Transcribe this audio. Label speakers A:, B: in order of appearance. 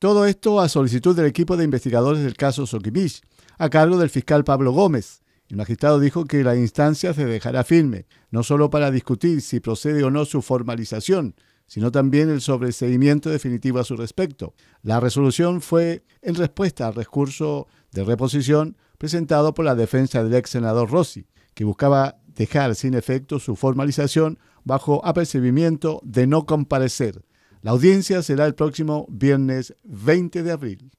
A: Todo esto a solicitud del equipo de investigadores del caso Soquimich, a cargo del fiscal Pablo Gómez. El magistrado dijo que la instancia se dejará firme, no solo para discutir si procede o no su formalización, sino también el sobreseimiento definitivo a su respecto. La resolución fue en respuesta al recurso de reposición presentado por la defensa del ex senador Rossi, que buscaba dejar sin efecto su formalización bajo apercibimiento de no comparecer, la audiencia será el próximo viernes 20 de abril.